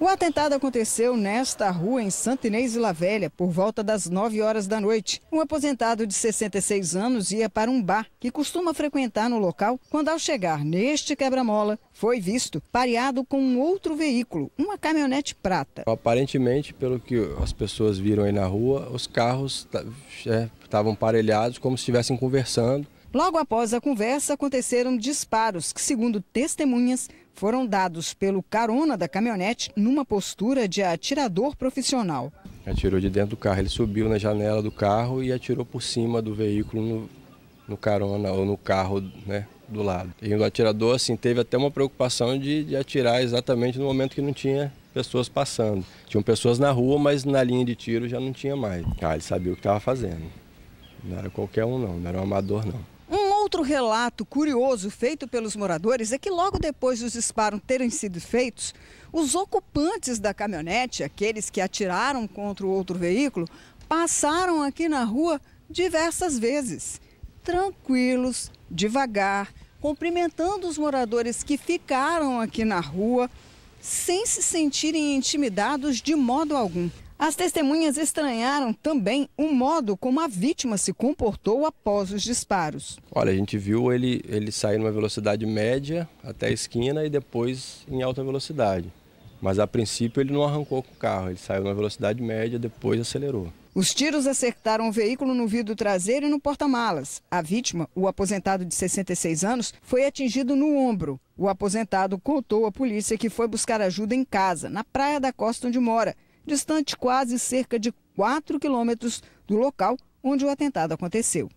O atentado aconteceu nesta rua em Santa Inês La Velha, por volta das 9 horas da noite. Um aposentado de 66 anos ia para um bar que costuma frequentar no local, quando ao chegar neste quebra-mola, foi visto pareado com um outro veículo, uma caminhonete prata. Aparentemente, pelo que as pessoas viram aí na rua, os carros é, estavam parelhados como se estivessem conversando. Logo após a conversa, aconteceram disparos que, segundo testemunhas, foram dados pelo carona da caminhonete numa postura de atirador profissional. Atirou de dentro do carro, ele subiu na janela do carro e atirou por cima do veículo no, no carona ou no carro né, do lado. E o atirador assim, teve até uma preocupação de, de atirar exatamente no momento que não tinha pessoas passando. Tinham pessoas na rua, mas na linha de tiro já não tinha mais. Ah, ele sabia o que estava fazendo. Não era qualquer um não, não era um amador não. Outro relato curioso feito pelos moradores é que logo depois dos disparos terem sido feitos, os ocupantes da caminhonete, aqueles que atiraram contra o outro veículo, passaram aqui na rua diversas vezes, tranquilos, devagar, cumprimentando os moradores que ficaram aqui na rua, sem se sentirem intimidados de modo algum. As testemunhas estranharam também o modo como a vítima se comportou após os disparos. Olha, a gente viu ele, ele sair numa velocidade média até a esquina e depois em alta velocidade. Mas a princípio ele não arrancou com o carro, ele saiu numa velocidade média, depois acelerou. Os tiros acertaram o veículo no vidro traseiro e no porta-malas. A vítima, o aposentado de 66 anos, foi atingido no ombro. O aposentado contou à polícia que foi buscar ajuda em casa, na praia da costa onde mora, distante quase cerca de 4 quilômetros do local onde o atentado aconteceu.